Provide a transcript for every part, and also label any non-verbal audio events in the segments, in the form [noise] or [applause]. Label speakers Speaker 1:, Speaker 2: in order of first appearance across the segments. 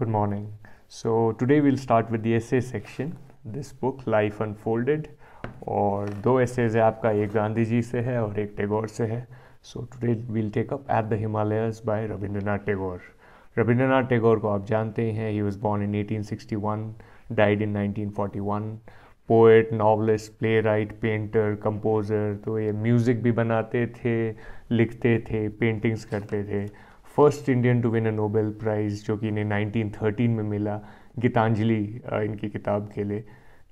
Speaker 1: Good morning. So today we'll start with the essay section. This book Life Unfolded और दो essays है आपका एक गांधी जी से है और एक टैगोर से है so today will take up at the Himalayas by Rabindranath Tagore Rabindranath Tagore को आप जानते हैं he was born in 1861 died in 1941 poet novelist playwright painter composer तो ये म्यूज़िक भी बनाते थे लिखते थे पेंटिंग्स करते थे first Indian to win a Nobel prize जो कि इन्हें 1913 में मिला गीतांजलि इनकी किताब के लिए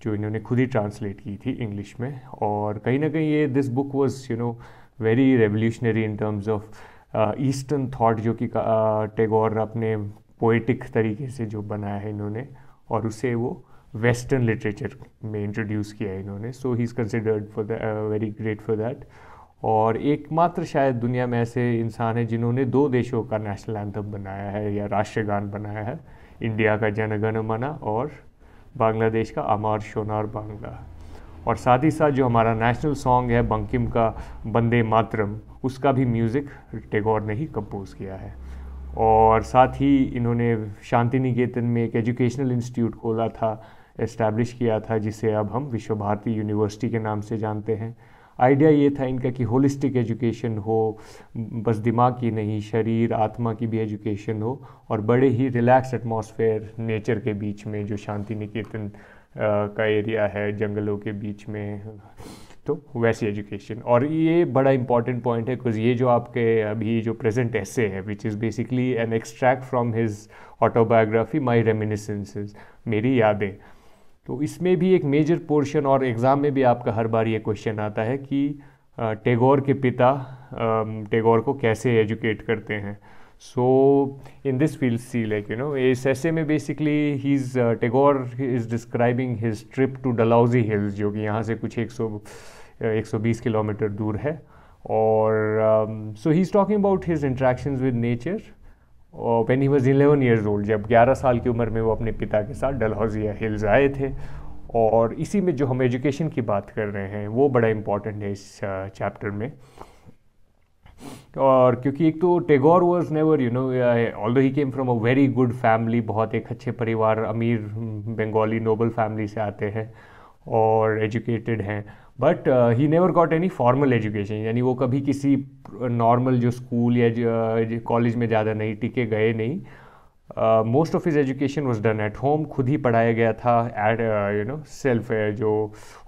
Speaker 1: जो इन्होंने खुद ही ट्रांसलेट की थी इंग्लिश में और कहीं ना कहीं ये this book was you know very revolutionary in terms of eastern thought जो कि टेगोर अपने पोइटिक तरीके से जो बनाया है इन्होंने और उसे वो वेस्टर्न लिटरेचर में इंट्रोड्यूस किया है इन्होंने so he is considered for very great for that और एकमात्र शायद दुनिया में ऐसे इंसान हैं जिन्होंने दो देशों का नेशनल एंथम बनाया है या राष्ट्रगान बनाया है इंडिया का जनगण मना और बांग्लादेश का अमार शोनार बांग्ला और साथ ही साथ जो हमारा नेशनल सॉन्ग है बंकिम का बंदे मातरम उसका भी म्यूज़िक टेगोर ने ही कंपोज़ किया है और साथ ही इन्होंने शांति निकेतन में एक एजुकेशनल इंस्टीट्यूट खोला था इस्टेब्लिश किया था जिसे अब हम विश्व भारती यूनिवर्सिटी के नाम से जानते हैं आइडिया ये था इनका कि होलिस्टिक एजुकेशन हो बस दिमाग की नहीं शरीर आत्मा की भी एजुकेशन हो और बड़े ही रिलैक्स एटमॉस्फेयर नेचर के बीच में जो शांति निकेतन का एरिया है जंगलों के बीच में तो वैसी एजुकेशन और ये बड़ा इंपॉर्टेंट पॉइंट है बिकॉज ये जो आपके अभी जो प्रेजेंट ऐसे है which is basically an extract from his autobiography my reminiscences मेरी यादें तो इसमें भी एक मेजर पोर्शन और एग्ज़ाम में भी आपका हर बार ये क्वेश्चन आता है कि टेगोर के पिता टेगोर को कैसे एजुकेट करते हैं so in this field see like you know इस ऐसे में basically he is Tagore is describing his trip to Dalhousie hills जो कि यहाँ से कुछ 100 120 किलोमीटर दूर है और so he is talking about his interaction with nature और when he was eleven years old जब ग्यारह साल की उम्र में वो अपने पिता के साथ डलहौजिया हिल्स आए थे और इसी में जो हम एजुकेशन की बात कर रहे हैं वो बड़ा इम्पॉर्टेंट है इस चैप्टर में और क्योंकि एक तो Tagore was never you know although he came from a very good family बहुत एक अच्छे परिवार अमीर हम्म, बंगाली नोबल फैमिली से आते हैं और एजुकेटेड हैं but he never got any formal education यानी वो कभी किसी नॉर्मल uh, जो स्कूल या कॉलेज uh, में ज़्यादा नहीं टिके गए नहीं most of his education was done at home खुद ही पढ़ाया गया था एट यू नो सेल्फ जो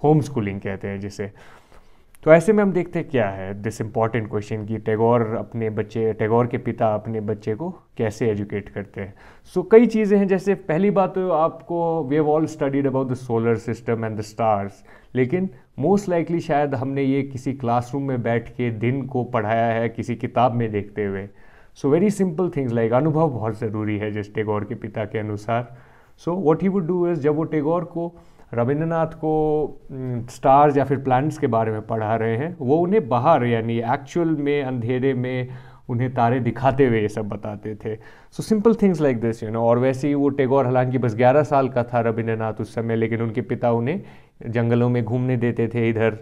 Speaker 1: होम स्कूलिंग कहते हैं जिसे uh, तो ऐसे में हम देखते हैं क्या है दिस इम्पॉर्टेंट क्वेश्चन कि टैगोर अपने बच्चे टैगोर के पिता अपने बच्चे को कैसे एजुकेट करते हैं सो so, कई चीज़ें हैं जैसे पहली बात तो आपको we have all studied about the solar system and the stars लेकिन मोस्ट लाइकली शायद हमने ये किसी क्लासरूम में बैठ के दिन को पढ़ाया है किसी किताब में देखते हुए so very simple things like अनुभव बहुत ज़रूरी है जिस टैगोर के पिता के अनुसार so what he would do is जब वो टैगोर को रविंद्रनाथ को स्टार्स या फिर प्लैनेट्स के बारे में पढ़ा रहे हैं वो उन्हें बाहर यानी एक्चुअल में अंधेरे में उन्हें तारे दिखाते हुए ये सब बताते थे so simple things like this you know और वैसे ही वो टेगोर हालांकि बस 11 साल का था रविंद्रनाथ उस समय लेकिन उनके पिता उन्हें जंगलों में घूमने देते थे इधर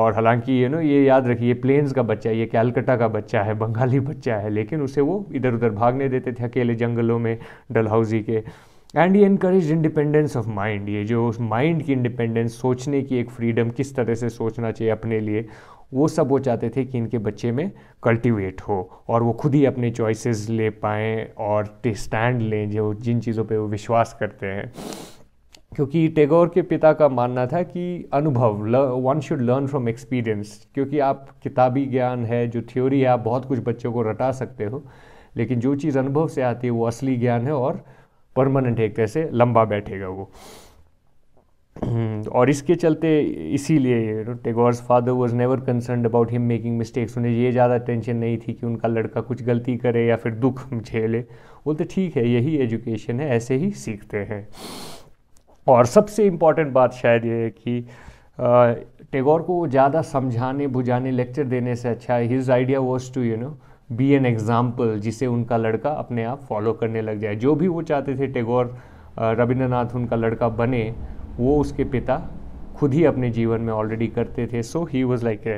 Speaker 1: और हालांकि यू नो ये याद रखिए ये प्लेन्स का बच्चा है ये कैलकटा का बच्चा है बंगाली बच्चा है लेकिन उसे वो इधर उधर भागने देते थे अकेले जंगलों में डलहौजी के एंड ये इनकरेज इंडिपेंडेंस ऑफ माइंड ये जो उस माइंड की इंडिपेंडेंस सोचने की एक फ्रीडम किस तरह से सोचना चाहिए अपने लिए वो सब वो चाहते थे कि इनके बच्चे में कल्टीवेट हो और वो खुद ही अपने चॉइसेस ले पाएँ और स्टैंड लें जो जिन चीज़ों पे वो विश्वास करते हैं क्योंकि टेगोर के पिता का मानना था कि अनुभव one should learn from experience क्योंकि आप किताबी ज्ञान है जो थ्योरी है आप बहुत कुछ बच्चों को रटा सकते हो लेकिन जो चीज़ अनुभव से आती है वो असली ज्ञान है और परमानेंट एक तरह से लंबा बैठेगा वो हम्म, और इसके चलते इसीलिए Tagore's father was never concern about him making mistakes उन्हें ये ज़्यादा टेंशन नहीं थी कि उनका लड़का कुछ गलती करे या फिर दुख झेले बोलते ठीक है यही एजुकेशन है ऐसे ही सीखते हैं और सबसे इम्पॉर्टेंट बात शायद ये है कि टेगोर को ज़्यादा समझाने बुझाने लेक्चर देने से अच्छा his idea was to you know be an example जिसे उनका लड़का अपने आप फॉलो करने लग जाए जो भी वो चाहते थे टेगोर रविंद्रनाथ उनका लड़का बने वो उसके पिता खुद ही अपने जीवन में ऑलरेडी करते थे so he was like a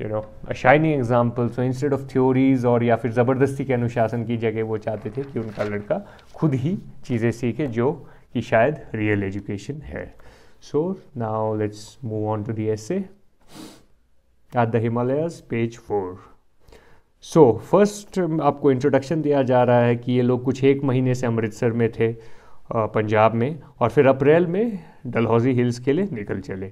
Speaker 1: you know a shining example so instead of theories और या फिर ज़बरदस्ती के अनुशासन की जगह वो चाहते थे कि उनका लड़का खुद ही चीज़ें सीखे जो कि शायद रियल एजुकेशन है so now let's move on to the essay at the Himalayas page four so so, first um, आपको इंट्रोडक्शन दिया जा रहा है कि ये लोग कुछ एक महीने से अमृतसर में थे पंजाब में और फिर अप्रैल में डलहौजी हिल्स के लिए निकल चले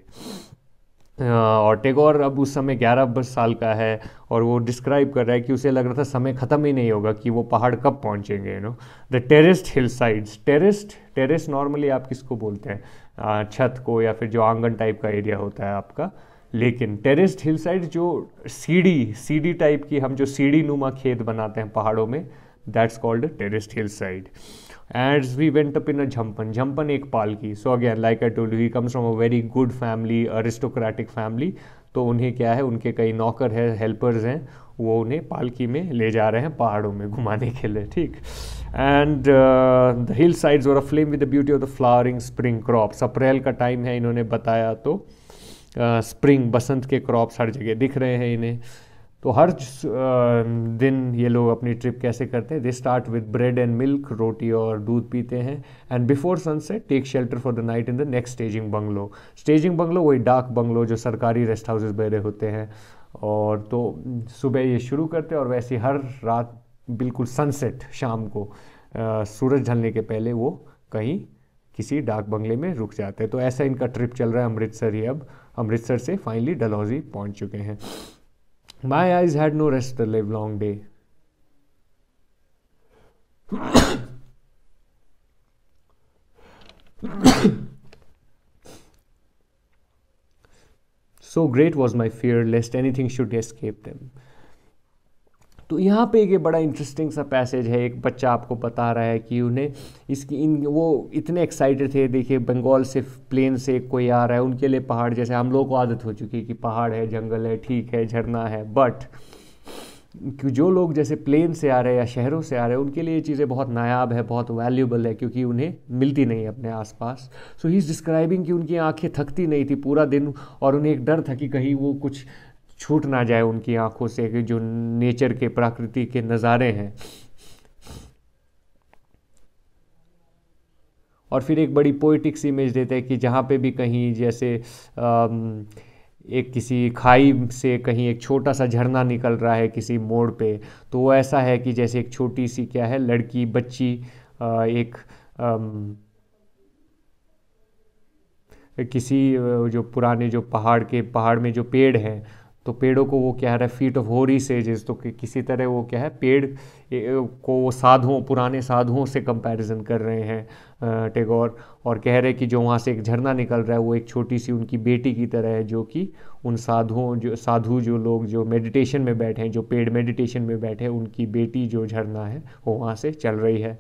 Speaker 1: और टेगोर अब उस समय ग्यारह बस साल का है और वो डिस्क्राइब कर रहा है कि उसे लग रहा था समय ख़त्म ही नहीं होगा कि वो पहाड़ कब पहुंचेंगे you know the terraced hill sides terraced terrace normally आप किसको बोलते हैं छत को या फिर जो आंगन टाइप का एरिया होता है आपका लेकिन टेरिस्ड हिल साइड जो सीढ़ी सीढ़ी टाइप की हम जो सीढ़ी नुमा खेत बनाते हैं पहाड़ों में that's called terraced hill side and we went up in a jhampan jhampan एक पालकी so again like I told you he comes from a very good family aristocratic family तो उन्हें क्या है उनके कई नौकर है हेल्पर्स हैं वो उन्हें पालकी में ले जा रहे हैं पहाड़ों में घुमाने के लिए ठीक एंड द हिल साइड्स और a flame with the beauty of the flowering spring crops April का टाइम है इन्होंने बताया तो स्प्रिंग बसंत के क्रॉप्स हर जगह दिख रहे हैं इन्हें तो हर दिन ये लोग अपनी ट्रिप कैसे करते हैं they start with bread and milk रोटी और दूध पीते हैं and before sunset take shelter for the night in the next staging bungalow staging bungalow वही डार्क बंगलो जो सरकारी रेस्ट हाउसेज बहरे होते हैं और तो सुबह ये शुरू करते हैं और वैसे हर रात बिल्कुल सनसेट शाम को आ, सूरज ढलने के पहले वो कहीं किसी डाक बंगले में रुक जाते हैं तो ऐसा इनका ट्रिप चल रहा है अमृतसर ही अब अमृतसर से फाइनली डलहौजी पहुंच चुके हैं my eyes had no rest the live long day so great was my fear lest anything should escape them. तो यहाँ पे एक बड़ा इंटरेस्टिंग सा पैसेज है एक बच्चा आपको बता रहा है कि उन्हें इसकी इन वो इतने एक्साइटेड थे देखिए बंगाल से प्लेन से कोई आ रहा है उनके लिए पहाड़ जैसे हम लोगों को आदत हो चुकी है कि पहाड़ है जंगल है ठीक है झरना है बट कि जो लोग जैसे प्लेन से आ रहे हैं या शहरों से आ रहे हैं उनके लिए ये चीज़ें बहुत नायाब है बहुत वैल्यूबल है क्योंकि उन्हें मिलती नहीं है अपने आसपास सो ही इज़ डिस्क्राइबिंग कि उनकी आंखें थकती नहीं थी पूरा दिन और उन्हें एक डर था कि कहीं वो कुछ छूट ना जाए उनकी आंखों से कि जो नेचर के प्रकृति के नज़ारे हैं और फिर एक बड़ी पोइटिक्स इमेज देते हैं कि जहाँ पे भी कहीं जैसे एक किसी खाई से कहीं एक छोटा सा झरना निकल रहा है किसी मोड़ पे तो वो ऐसा है कि जैसे एक छोटी सी क्या है लड़की बच्ची एक किसी जो पुराने जो पहाड़ के पहाड़ में जो पेड़ हैं तो पेड़ों को वो क्या है फीट ऑफ होरी सेजेस तो कि, किसी तरह वो क्या है पेड़ को वो साधुओं पुराने साधुओं से कंपैरिजन कर रहे हैं टेगोर और कह रहे हैं कि जो वहाँ से एक झरना निकल रहा है वो एक छोटी सी उनकी बेटी की तरह है जो कि उन साधुओं जो साधु जो लोग जो मेडिटेशन में बैठे हैं जो पेड़ मेडिटेशन में बैठे हैं उनकी बेटी जो झरना है वो वहाँ से चल रही है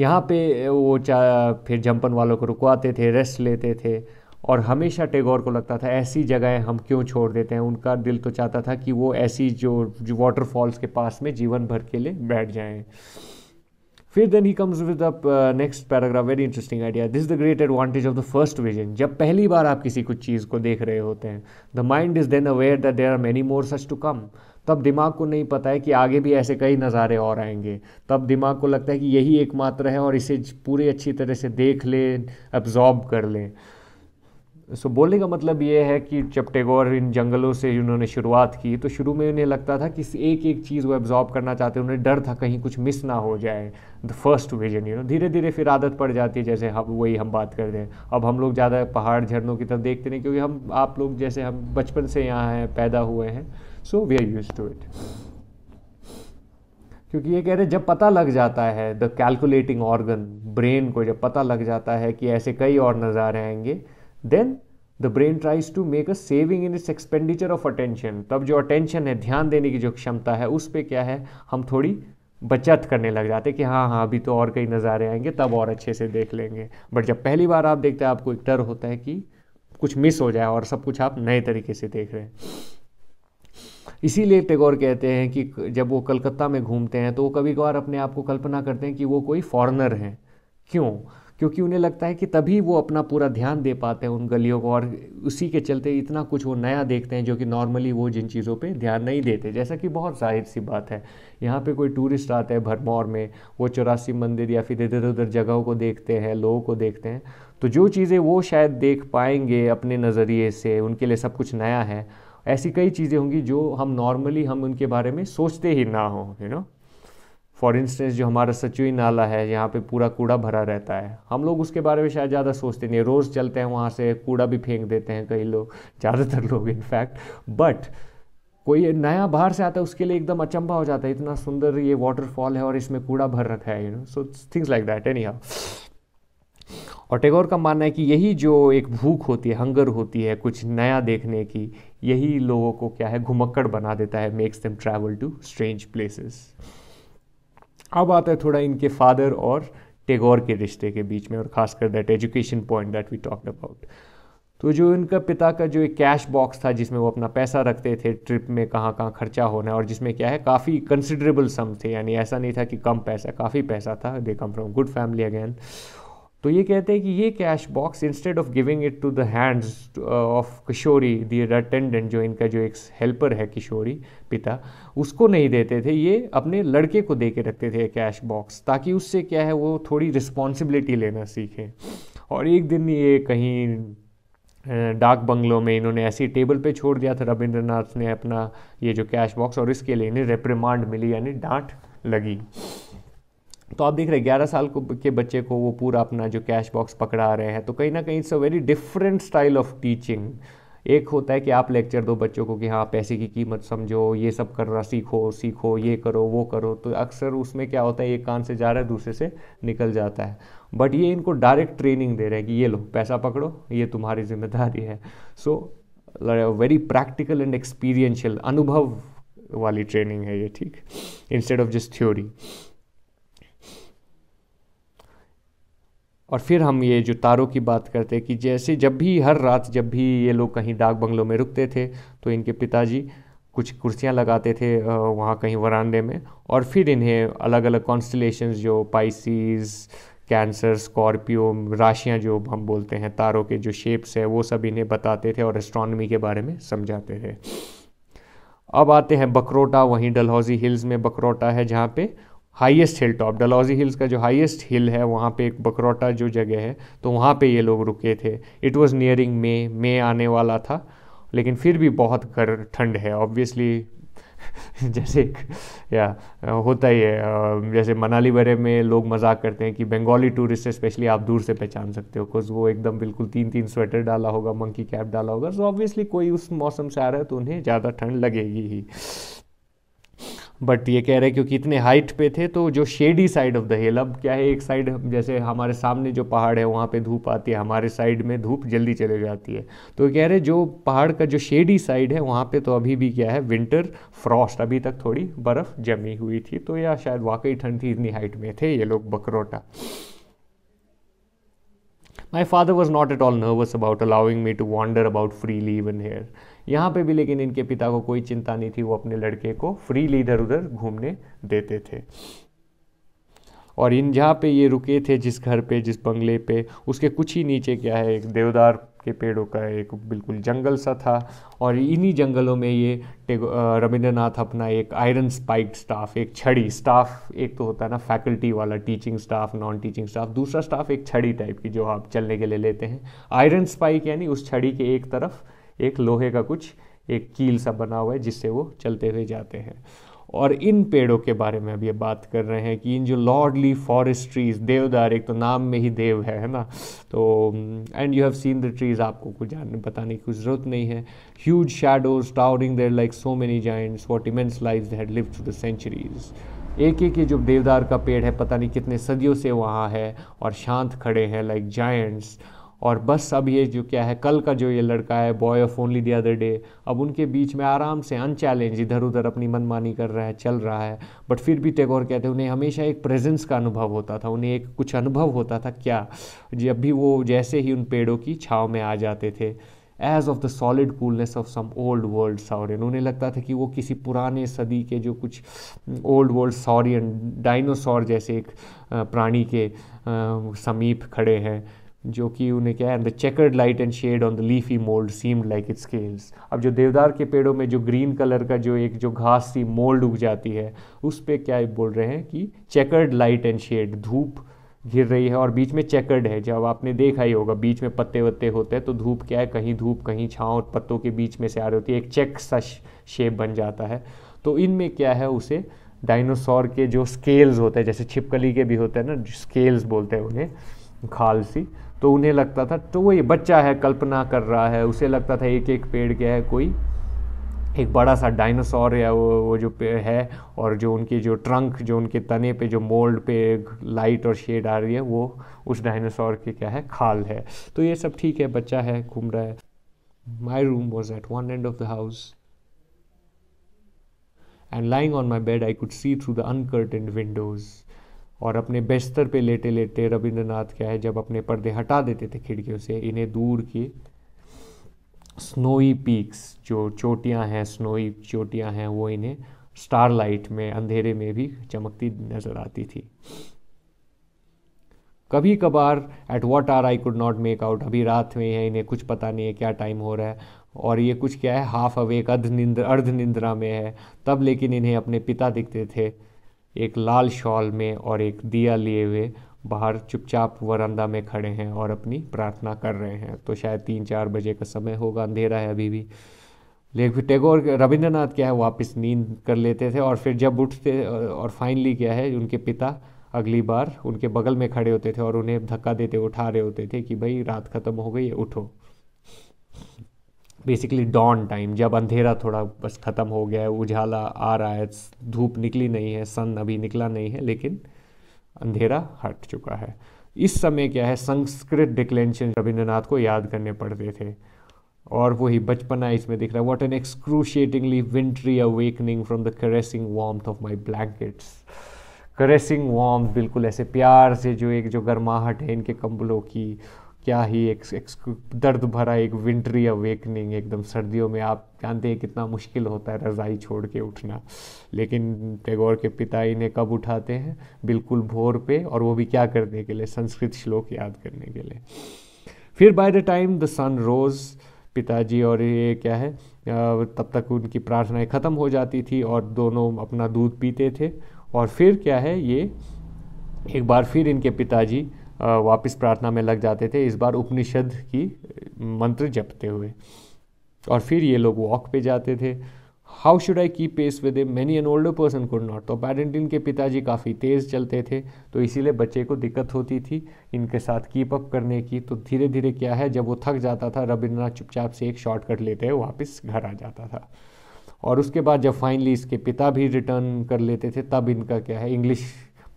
Speaker 1: यहाँ पे वो फिर जंपन वालों को रुकवाते थे रेस्ट लेते थे और हमेशा टेगोर को लगता था ऐसी जगहें हम क्यों छोड़ देते हैं उनका दिल तो चाहता था कि वो ऐसी जो, जो वाटरफॉल्स के पास में जीवन भर के लिए बैठ जाएं फिर then he comes with the next paragraph very interesting idea this the great advantage of the first vision जब पहली बार आप किसी कुछ चीज़ को देख रहे होते हैं the mind is then aware that there are many more such to come तब दिमाग को नहीं पता है कि आगे भी ऐसे कई नज़ारे और आएंगे तब दिमाग को लगता है कि यही एकमात्र है और इसे पूरे अच्छी तरह से देख लें एब्जॉर्ब कर लें सो so, बोलने का मतलब ये है कि जब टेगोर इन जंगलों से उन्होंने शुरुआत की तो शुरू में उन्हें लगता था कि एक एक चीज़ वो एब्जॉर्ब करना चाहते हैं उन्हें डर था कहीं कुछ मिस ना हो जाए the first vision you know धीरे धीरे फिर आदत पड़ जाती है जैसे हम वही हम बात कर रहे हैं अब हम लोग ज़्यादा पहाड़ झरनों की तरफ देखते नहीं क्योंकि हम आप लोग जैसे हम बचपन से यहाँ हैं पैदा हुए हैं so we are use to it क्योंकि ये कह रहे हैं जब पता लग जाता है द कैलकुलेटिंग ऑर्गन ब्रेन को जब पता लग जाता है कि ऐसे कई और नज़ारे आएंगे then the brain tries to make a saving in its expenditure of attention तब जो अटेंशन है ध्यान देने की जो क्षमता है उस पर क्या है हम थोड़ी बचत करने लग जाते कि हाँ हाँ अभी तो और कई नज़ारे आएंगे तब और अच्छे से देख लेंगे बट जब पहली बार आप देखते हैं आपको एक डर होता है कि कुछ मिस हो जाए और सब कुछ आप नए तरीके से देख रहे हैं इसीलिए टैगोर कहते हैं कि जब वो कलकत्ता में घूमते हैं तो वो कभी कभार अपने आप को कल्पना करते हैं कि वो कोई फॉरनर हैं क्यों क्योंकि उन्हें लगता है कि तभी वो अपना पूरा ध्यान दे पाते हैं उन गलियों को और उसी के चलते इतना कुछ वो नया देखते हैं जो कि नॉर्मली वो जिन चीज़ों पे ध्यान नहीं देते जैसा कि बहुत जाहिर सी बात है यहाँ पे कोई टूरिस्ट आता है भरमौर में वो चौरासी मंदिर या फिर इधर उधर जगहों को देखते हैं लोगों को देखते हैं तो जो चीज़ें वो शायद देख पाएंगे अपने नज़रिए से उनके लिए सब कुछ नया है ऐसी कई चीज़ें होंगी जो हम नॉर्मली हम उनके बारे में सोचते ही ना हों यू नो फॉर इंस्टेंस जो हमारा सचुई नाला है यहाँ पे पूरा कूड़ा भरा रहता है हम लोग उसके बारे में शायद ज़्यादा सोचते नहीं रोज़ चलते हैं वहाँ से कूड़ा भी फेंक देते हैं कई लोग ज़्यादातर लोग इनफैक्ट बट कोई नया बाहर से आता है उसके लिए एकदम अचंबा हो जाता है इतना सुंदर ये वाटरफॉल है और इसमें कूड़ा भर रखा है you know so things like that anyhow और टेगोर का मानना है कि यही जो एक भूख होती है हंगर होती है कुछ नया देखने की यही लोगों को क्या है घुमक्कड़ बना देता है makes them travel to strange places अब आता है थोड़ा इनके फादर और टेगोर के रिश्ते के बीच में और खासकर that education point that we talked about तो जो इनका पिता का जो एक कैश बॉक्स था जिसमें वो अपना पैसा रखते थे ट्रिप में कहाँ कहाँ खर्चा होना है और जिसमें क्या है काफ़ी कंसिडरेबल सम थे यानी ऐसा नहीं था कि कम पैसा काफ़ी पैसा था they come from good family again तो ये कहते हैं कि ये cash box instead of giving it to the hands of Kishori their attendant जो इनका जो एक हेल्पर है किशोरी पिता उसको नहीं देते थे ये अपने लड़के को दे के रखते थे कैश बॉक्स ताकि उससे क्या है वो थोड़ी रिस्पॉन्सिबिलिटी लेना सीखें और एक दिन ये कहीं डाक uh, बंगलों में इन्होंने ऐसी टेबल पे छोड़ दिया था रविंद्रनाथ ने अपना ये जो कैश बॉक्स और इसके लिए इन्हें रेप्रिमांड मिली यानी डांट लगी तो आप देख रहे हैं ग्यारह साल को के बच्चे को वो पूरा अपना जो कैश बॉक्स पकड़ा रहे हैं तो कहीं ना कहीं it's a very different style of teaching एक होता है कि आप लेक्चर दो बच्चों को कि हाँ पैसे की कीमत समझो ये सब करना सीखो सीखो ये करो वो करो तो अक्सर उसमें क्या होता है एक कान से जा रहा है दूसरे से निकल जाता है बट ये इनको डायरेक्ट ट्रेनिंग दे रहे हैं कि ये लो पैसा पकड़ो ये तुम्हारी जिम्मेदारी है so very practical and experiential अनुभव वाली ट्रेनिंग है ये ठीक इंस्टेड ऑफ जस्ट थ्योरी और फिर हम ये जो तारों की बात करते कि जैसे जब भी हर रात जब भी ये लोग कहीं डाक बंगलों में रुकते थे तो इनके पिताजी कुछ कुर्सियाँ लगाते थे वहाँ कहीं वरांडे में और फिर इन्हें अलग अलग कॉन्स्टलेशन जो पाइसिस कैंसर स्कॉर्पियो राशियाँ जो हम बोलते हैं तारों के जो शेप्स हैं वो सब इन्हें बताते थे और एस्ट्रॉनमी के बारे में समझाते थे अब आते हैं बकरोटा वहीं डलहौजी हिल्स में बकरोटा है जहाँ पे highest hill top Dalhousie hills का जो हाईएस्ट हिल है वहाँ पे एक बकरोटा जो जगह है तो वहाँ पे ये लोग रुके थे it was nearing May May आने वाला था लेकिन फिर भी बहुत कर ठंड है ऑब्वियसली [laughs] जैसे या होता ही है जैसे मनाली बरे में लोग मजाक करते हैं कि बंगाली टूरिस्ट स्पेशली आप दूर से पहचान सकते हो बिकॉज वो एकदम बिल्कुल तीन तीन स्वेटर डाला होगा मंकी कैप डाला होगा सो ऑब्वियसली कोई उस मौसम से आ रहा है तो उन्हें ज़्यादा ठंड लगेगी ही बट ये कह रहे हैं क्योंकि इतने हाइट पे थे तो जो shady side of the hill अब क्या है एक साइड जैसे हमारे सामने जो पहाड़ है वहाँ पे धूप आती है हमारे साइड में धूप जल्दी चले जाती है तो कह रहे जो पहाड़ का जो शेडी साइड है वहाँ पे तो अभी भी क्या है विंटर फ्रॉस्ट अभी तक थोड़ी बर्फ़ जमी हुई थी तो या शायद वाकई ठंड थी इतनी हाइट में थे ये लोग Bakrota my father was not at all nervous about allowing me to wander about freely even here यहाँ पे भी लेकिन इनके पिता को कोई चिंता नहीं थी वो अपने लड़के को फ्रीली इधर उधर घूमने देते थे और इन जहाँ पे ये रुके थे जिस घर पे जिस बंगले पे उसके कुछ ही नीचे क्या है एक देवदार के पेड़ों का एक बिल्कुल जंगल सा था और इन्हीं जंगलों में ये रविंद्रनाथ अपना एक आयरन स्पाइक स्टाफ एक छड़ी स्टाफ एक तो होता है ना फैकल्टी वाला teaching staff non teaching staff दूसरा स्टाफ एक छड़ी टाइप की जो आप चलने के लिए लेते हैं आयरन स्पाइक यानी उस छड़ी के एक तरफ एक लोहे का कुछ एक कील सा बना हुआ है जिससे वो चलते हुए जाते हैं और इन पेड़ों के बारे में अब ये बात कर रहे हैं कि इन जो लॉर्डली फॉरेस्ट ट्रीज देवदार एक तो नाम में ही देव है है ना तो and you have seen the trees आपको कुछ जान बताने की ज़रूरत नहीं है huge shadows towering there like so many giants what immense life had live through the centuries एक एक जो देवदार का पेड़ है पता नहीं कितने सदियों से वहाँ है और शांत खड़े हैं लाइक जाइंट्स और बस अब ये जो क्या है कल का जो ये लड़का है boy of only the other day अब उनके बीच में आराम से अनचैलेंज इधर उधर अपनी मनमानी कर रहा है चल रहा है बट फिर भी टैगोर कहते हैं उन्हें हमेशा एक प्रेजेंस का अनुभव होता था उन्हें एक कुछ अनुभव होता था क्या जब भी वो जैसे ही उन पेड़ों की छाव में आ जाते थे edge of the solid coolness of some old world saurian उन्हें लगता था कि वो किसी पुराने सदी के जो कुछ ओल्ड वर्ल्ड सॉरियन डायनोसॉर जैसे एक प्राणी के समीप खड़े हैं जो कि उन्हें क्या है the chequered light and shade on the leafy mould seemed like its scales अब जो देवदार के पेड़ों में जो ग्रीन कलर का जो एक जो घास सी मोल्ड उग जाती है उस पर क्या बोल रहे हैं कि चेकर्ड लाइट एंड शेड धूप घिर रही है और बीच में चेकर्ड है जब आपने देखा ही होगा बीच में पत्ते वत्ते होते हैं तो धूप क्या है कहीं धूप कहीं छाँव पत्तों के बीच में से आ रही होती है एक चेक सा शेप बन जाता है तो इनमें क्या है उसे डायनासोर के जो स्केल्स होते हैं जैसे छिपकली के भी होते हैं ना स्केल्स बोलते हैं उन्हें खाल सी तो उन्हें लगता था तो वो ये बच्चा है कल्पना कर रहा है उसे लगता था एक एक पेड़ क्या है कोई एक बड़ा सा डायनासोर या वो वो जो है और जो उनकी जो ट्रंक जो उनके तने पे जो मोल्ड पे लाइट और शेड आ रही है वो उस डायनासोर के क्या है खाल है तो ये सब ठीक है बच्चा है घूम रहा है my room was at one end of the house and lying on my bed I could see through the uncurtained windows और अपने बेस्तर पे लेटे लेटे रविंद्रनाथ क्या है जब अपने पर्दे हटा देते थे खिड़कियों से इन्हें दूर की स्नोई पीक्स जो चोटियां हैं स्नोई चोटियां हैं वो इन्हें स्टारलाइट में अंधेरे में भी चमकती नज़र आती थी कभी कभार at what hour I could not make out अभी रात में है इन्हें कुछ पता नहीं है क्या टाइम हो रहा है और ये कुछ क्या है हाफ अवेक अर्ध निंद्र अर्ध निंद्रा में है तब लेकिन इन्हें अपने पिता दिखते थे एक लाल शॉल में और एक दिया लिए हुए बाहर चुपचाप वरंदा में खड़े हैं और अपनी प्रार्थना कर रहे हैं तो शायद तीन चार बजे का समय होगा अंधेरा है अभी भी लेकिन टैगोर रविंद्रनाथ क्या है वापस नींद कर लेते थे और फिर जब उठते और फाइनली क्या है उनके पिता अगली बार उनके बगल में खड़े होते थे और उन्हें धक्का देते उठा रहे होते थे कि भाई रात ख़त्म हो गई है उठो बेसिकली डॉन टाइम जब अंधेरा थोड़ा बस ख़त्म हो गया है उजाला आ रहा है धूप निकली नहीं है सन अभी निकला नहीं है लेकिन अंधेरा हट चुका है इस समय क्या है संस्कृत डिक्लेंशन रविंद्रनाथ को याद करने पड़ते थे और वही बचपना इसमें दिख रहा है what an excruciatingly wintry awakening from the caressing warmth of my blankets caressing warm बिल्कुल ऐसे प्यार से जो एक जो गर्माहट है इनके कंबलों की क्या ही एक, एक दर्द भरा एक विंटरी अवेकनिंग एकदम सर्दियों में आप जानते हैं कितना मुश्किल होता है रज़ाई छोड़ के उठना लेकिन टैगोर के पिता इन्हें कब उठाते हैं बिल्कुल भोर पे और वो भी क्या करने के लिए संस्कृत श्लोक याद करने के लिए फिर by the time the sun rose पिताजी और ये क्या है तब तक उनकी प्रार्थनाएं ख़त्म हो जाती थी और दोनों अपना दूध पीते थे और फिर क्या है ये एक बार फिर इनके पिताजी वापस प्रार्थना में लग जाते थे इस बार उपनिषद की मंत्र जपते हुए और फिर ये लोग वॉक पे जाते थे how should I keep pace with a many an older person could not तो बैडेंटिन के पिताजी काफ़ी तेज़ चलते थे तो इसीलिए बच्चे को दिक्कत होती थी इनके साथ कीप अप करने की तो धीरे धीरे क्या है जब वो थक जाता था रविंद्रनाथ चुपचाप से एक शॉर्टकट लेते हुए वापस घर आ जाता था और उसके बाद जब फाइनली इसके पिता भी रिटर्न कर लेते थे तब इनका क्या है इंग्लिश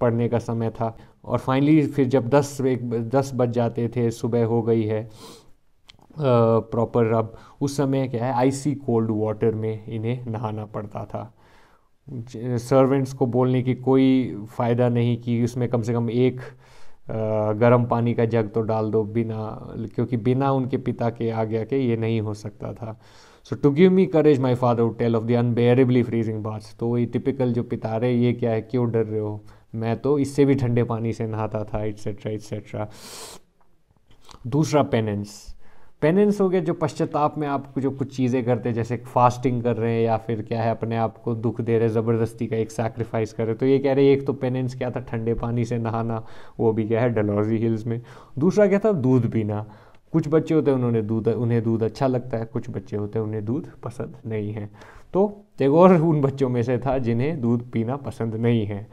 Speaker 1: पढ़ने का समय था और फाइनली फिर जब दस एक दस बज जाते थे सुबह हो गई है प्रॉपर अब उस समय क्या है आइसी कोल्ड वाटर में इन्हें नहाना पड़ता था सर्वेंट्स को बोलने की कोई फ़ायदा नहीं कि उसमें कम से कम एक गर्म पानी का जग तो डाल दो बिना क्योंकि बिना उनके पिता के आज्ञा के ये नहीं हो सकता था so to give me courage my father tell of the unbearably freezing bath तो ये टिपिकल जो पिता रहे ये क्या है क्यों डर रहे हो मैं तो इससे भी ठंडे पानी से नहाता था एट्सेट्रा एट्सेट्रा दूसरा पेनेंस पेनेंस हो गया जो पश्चाताप में आप जो कुछ चीज़ें करते हैं जैसे फास्टिंग कर रहे हैं या फिर क्या है अपने आप को दुख दे रहे ज़बरदस्ती का एक सैक्रिफाइस कर रहे तो ये कह रहे एक तो पेनेंस क्या था ठंडे पानी से नहाना वो भी क्या है डलौजी हिल्स में दूसरा क्या था दूध पीना कुछ बच्चे होते हैं उन्होंने दूध उन्हें दूध अच्छा लगता है कुछ बच्चे होते हैं उन्हें दूध पसंद नहीं है तो और उन बच्चों में से था जिन्हें दूध पीना पसंद नहीं है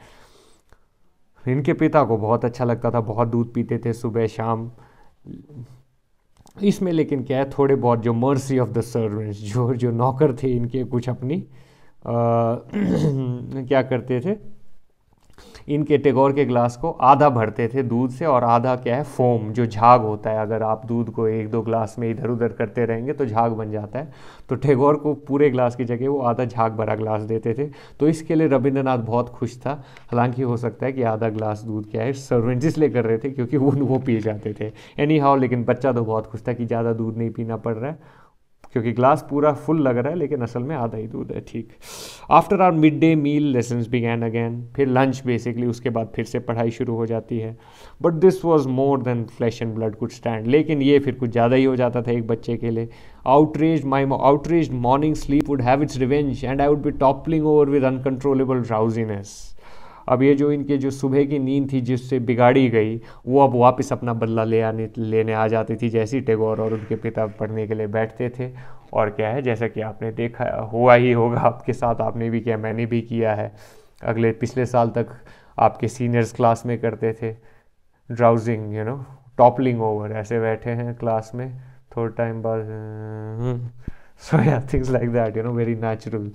Speaker 1: इनके पिता को बहुत अच्छा लगता था बहुत दूध पीते थे सुबह शाम इसमें लेकिन क्या है थोड़े बहुत जो मर्सी ऑफ द सर्वेंट्स जो जो नौकर थे इनके कुछ अपनी आ, [clears throat] क्या करते थे इनके टेगोर के ग्लास को आधा भरते थे दूध से और आधा क्या है फोम जो झाग होता है अगर आप दूध को एक दो ग्लास में इधर उधर करते रहेंगे तो झाग बन जाता है तो टेगोर को पूरे ग्लास की जगह वो आधा झाग भरा ग्लास देते थे तो इसके लिए रविंद्रनाथ बहुत खुश था हालांकि हो सकता है कि आधा ग्लास दूध क्या है सर्वेंट इसलिए कर रहे थे क्योंकि वो वो पी जाते थे एनी हाउ लेकिन बच्चा तो बहुत खुश था कि ज़्यादा दूध नहीं पीना पड़ रहा है क्योंकि ग्लास पूरा फुल लग रहा है लेकिन असल में आधा ही दूध है ठीक after our mid day meal भी गैन अगेन फिर लंच बेसिकली उसके बाद फिर से पढ़ाई शुरू हो जाती है but this was more than flesh and blood could stand लेकिन ये फिर कुछ ज़्यादा ही हो जाता था एक बच्चे के लिए outrage my outrage morning sleep would have its revenge and I would be toppling over with uncontrollable drowsiness अब ये जो इनके जो सुबह की नींद थी जिससे बिगाड़ी गई वो अब वापस अपना बदला ले आने लेने आ जाती थी जैसे ही टैगोर और उनके पिता पढ़ने के लिए बैठते थे और क्या है जैसा कि आपने देखा हुआ ही होगा आपके साथ आपने भी किया मैंने भी किया है अगले पिछले साल तक आपके सीनियर्स क्लास में करते थे drowsing you know toppling over ऐसे बैठे हैं क्लास में थोड़े टाइम बाद hmm, so yeah things like that you know very natural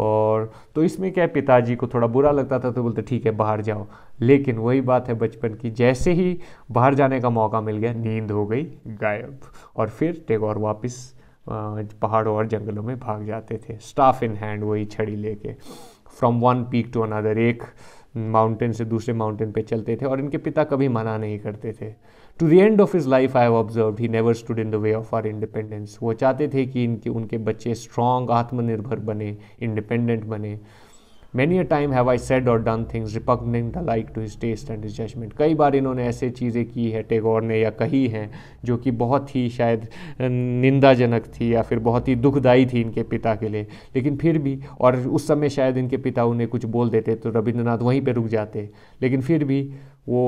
Speaker 1: और तो इसमें क्या है पिताजी को थोड़ा बुरा लगता था तो बोलते ठीक है बाहर जाओ लेकिन वही बात है बचपन की जैसे ही बाहर जाने का मौका मिल गया नींद हो गई गायब और फिर टैगोर वापस पहाड़ों और जंगलों में भाग जाते थे स्टाफ इन हैंड वही छड़ी लेके from one peak to another एक माउंटेन से दूसरे माउंटेन पे चलते थे और इनके पिता कभी मना नहीं करते थे to the end of his life I have observe he never stood in the way of our independence वो चाहते थे कि इनके उनके बच्चे स्ट्रॉन्ग आत्मनिर्भर बने इंडिपेंडेंट बने many a time have I said or done things the like to his taste and his judgement कई बार इन्होंने ऐसे चीज़ें की है टेगोर ने या कही हैं जो कि बहुत ही शायद अं, निंदाजनक थी या फिर बहुत ही दुखदाई थी इनके पिता के लिए लेकिन फिर भी और उस समय शायद इनके पिता उन्हें कुछ बोल देते तो रविंद्रनाथ वहीं पर रुक जाते लेकिन फिर भी वो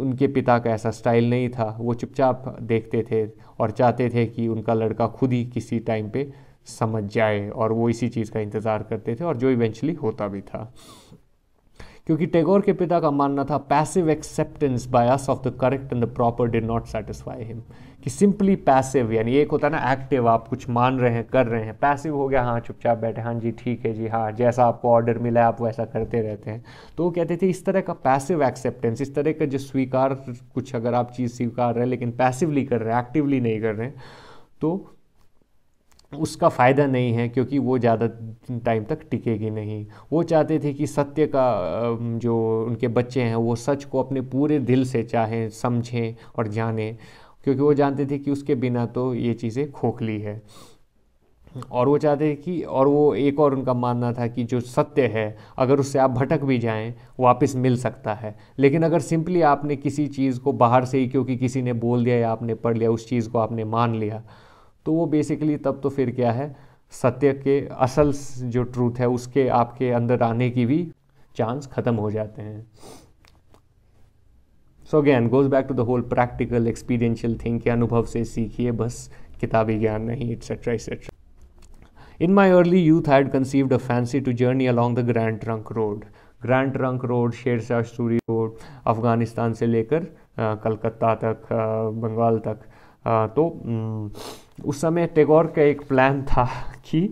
Speaker 1: उनके पिता का ऐसा स्टाइल नहीं था वो चुपचाप देखते थे और चाहते थे कि उनका लड़का खुद ही किसी टाइम पे समझ जाए और वो इसी चीज़ का इंतज़ार करते थे और जो इवेंचुअली होता भी था क्योंकि टैगोर के पिता का मानना था passive acceptance bias of the correct and the proper did not satisfy him कि सिंपली पैसिव यानी एक होता है ना एक्टिव आप कुछ मान रहे हैं कर रहे हैं पैसिव हो गया हाँ चुपचाप बैठे हाँ जी ठीक है जी हाँ जैसा आपको ऑर्डर मिला है आप वैसा करते रहते हैं तो वो कहते थे इस तरह का पैसिव एक्सेप्टेंस इस तरह का जो स्वीकार कुछ अगर आप चीज़ स्वीकार रहे लेकिन पैसिवली कर रहे हैं एक्टिवली नहीं कर रहे हैं तो उसका फ़ायदा नहीं है क्योंकि वो ज़्यादा टाइम तक टिकेगी नहीं वो चाहते थे कि सत्य का जो उनके बच्चे हैं वो सच को अपने पूरे दिल से चाहें समझें और जानें क्योंकि वो जानते थे कि उसके बिना तो ये चीज़ें खोखली है और वो चाहते थे कि और वो एक और उनका मानना था कि जो सत्य है अगर उससे आप भटक भी जाएं वापस मिल सकता है लेकिन अगर सिंपली आपने किसी चीज़ को बाहर से ही क्योंकि किसी ने बोल दिया या आपने पढ़ लिया उस चीज़ को आपने मान लिया तो वो बेसिकली तब तो फिर क्या है सत्य के असल जो ट्रूथ है उसके आपके अंदर आने की भी चांस ख़त्म हो जाते हैं so again goes back to the whole practical experiential thing के अनुभव से सीखिए बस किताबी ज्ञान नहीं etcetera etcetera in my early youth had conceived a fancy to journey along the grand trunk road grand trunk road Shershah Sher road Afghanistan से लेकर कलकत्ता तक बंगाल तक तो उस समय टेगोर का एक प्लान था कि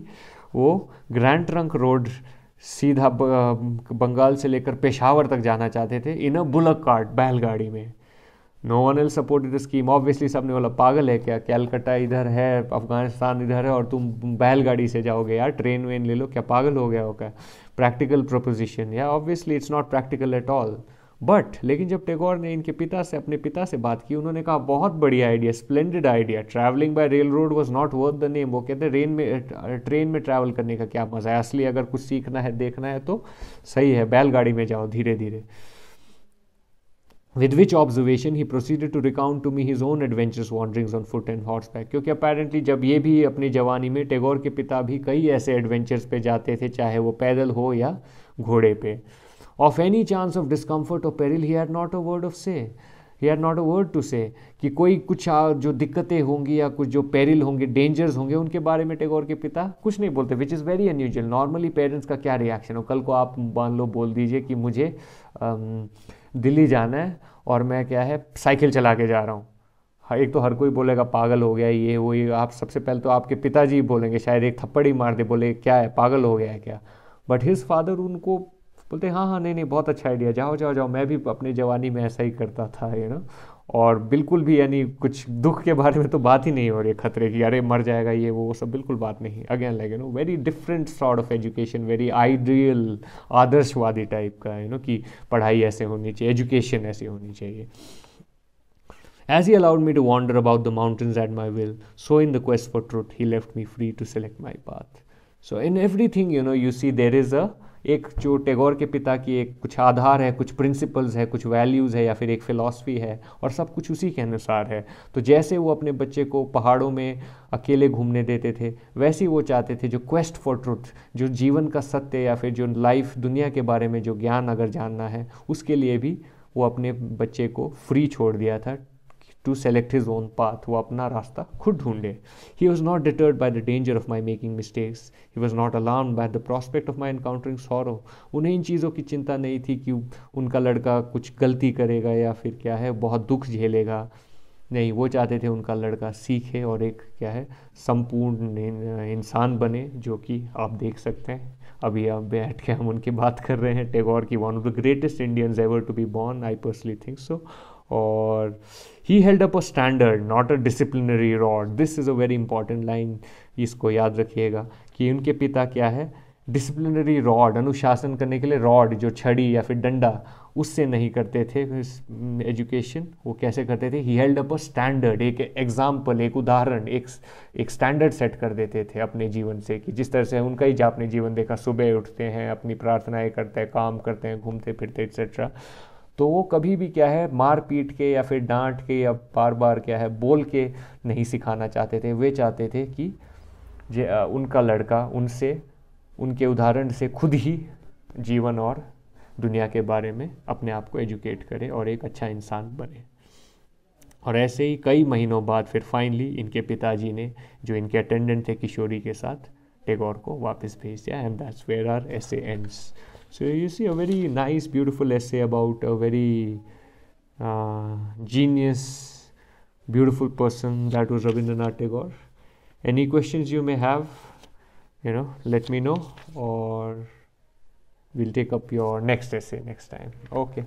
Speaker 1: वो ग्रैंड ट्रंक रोड सीधा बंगाल से लेकर पेशावर तक जाना चाहते थे इन अ बुलक कार्ट बैलगाड़ी में नो वन एल द स्कीम ऑब्वियसली सबने बोला पागल है क्या कैलकटा इधर है अफगानिस्तान इधर है और तुम बैलगाड़ी से जाओगे यार ट्रेन वेन ले लो क्या पागल हो गया हो क्या प्रैक्टिकल प्रपोजिशन या obviously it's not practical at all but लेकिन जब टेगोर ने इनके पिता से अपने पिता से बात की उन्होंने कहा बहुत बढ़िया idea splendid idea travelling by rail road was not worth the name वो कहते हैं रेन में ट्रेन में ट्रैवल करने का क्या मज़ा है असली अगर कुछ सीखना है देखना है तो सही है बैलगाड़ी में जाओ धीरे धीरे which observation he proceed to recount to me his own own wanderings on foot and horseback क्योंकि अपेरेंटली जब ये भी अपनी जवानी में टेगोर के पिता भी कई ऐसे एडवेंचर्स पे जाते थे चाहे वो पैदल हो या घोड़े पे of any chance of discomfort or peril he had not a word of say he had not a word to say कि कोई कुछ जो दिक्कतें होंगी या कुछ जो पेरिल होंगे डेंजर्स होंगे उनके बारे में टेगोर के पिता कुछ नहीं बोलते which is very unusual normally parents का क्या रिएक्शन हो कल को आप मान लो बोल दीजिए कि मुझे दिल्ली जाना है और मैं क्या है साइकिल चला के जा रहा हूँ हाँ, एक तो हर कोई बोलेगा पागल हो गया ये वो ये आप सबसे पहले तो आपके पिताजी बोलेंगे शायद एक थप्पड़ ही मार दे बोले क्या है पागल हो गया है क्या बट हिज फादर उनको बोलते हाँ हाँ नहीं नहीं बहुत अच्छा आइडिया जाओ जाओ जाओ मैं भी अपनी जवानी में ऐसा ही करता था यू नो और बिल्कुल भी यानी कुछ दुख के बारे में तो बात ही नहीं हो रही खतरे की अरे मर जाएगा ये वो सब बिल्कुल बात नहीं again like you know very different sort of education very ideal आदर्शवादी टाइप का यू नो कि पढ़ाई ऐसे होनी चाहिए एजुकेशन ऐसे होनी चाहिए As he allowed me to wander about the mountains at my will, so in the quest for truth, he left me free to select my path. So, in everything, you know, you see there is a एक जो टैगोर के पिता की एक कुछ आधार है कुछ principles है कुछ वैल्यूज़ है या फिर एक फ़िलासफ़ी है और सब कुछ उसी के अनुसार है तो जैसे वो अपने बच्चे को पहाड़ों में अकेले घूमने देते थे वैसे ही वो चाहते थे जो क्वेस्ट फॉर ट्रुथ जो जीवन का सत्य या फिर जो लाइफ दुनिया के बारे में जो ज्ञान अगर जानना है उसके लिए भी वो अपने बच्चे को फ्री छोड़ दिया था to select his own path वो अपना रास्ता खुद ढूंढे he was not deterred by the danger of my making mistakes he was not alarm by the prospect of my encountering sorrow उन्हें इन चीज़ों की चिंता नहीं थी कि उनका लड़का कुछ गलती करेगा या फिर क्या है बहुत दुख झेलेगा नहीं वो चाहते थे उनका लड़का सीखे और एक क्या है संपूर्ण इंसान बने जो कि आप देख सकते हैं अभी आप बैठ के हम उनकी बात कर रहे हैं टेगोर की one of the greatest Indians ever to be born I personally think so और he held up a standard not a disciplinary rod this is a very important line इसको याद रखिएगा कि उनके पिता क्या है डिसिप्लिनरी रॉड अनुशासन करने के लिए रॉड जो छड़ी या फिर डंडा उससे नहीं करते थे एजुकेशन वो कैसे करते थे he held up a standard एक एग्जाम्पल एक उदाहरण एक एक स्टैंडर्ड सेट कर देते थे अपने जीवन से कि जिस तरह से उनका ही आपने जीवन देखा सुबह उठते हैं अपनी प्रार्थनाएं करते हैं काम करते हैं घूमते फिरते एक्सेट्रा तो वो कभी भी क्या है मार पीट के या फिर डांट के या बार बार क्या है बोल के नहीं सिखाना चाहते थे वे चाहते थे कि जे उनका लड़का उनसे उनके उदाहरण से खुद ही जीवन और दुनिया के बारे में अपने आप को एजुकेट करे और एक अच्छा इंसान बने और ऐसे ही कई महीनों बाद फिर फाइनली इनके पिताजी ने जो इनके अटेंडेंट थे किशोरी के साथ टेगोर को वापस भेज दिया and that's where our S ends So you see a very nice, beautiful essay about a very uh, genius, beautiful person that was Rabindranath Tagore. Any questions you may have, you know, let me know, or we'll take up your next essay next time. Okay.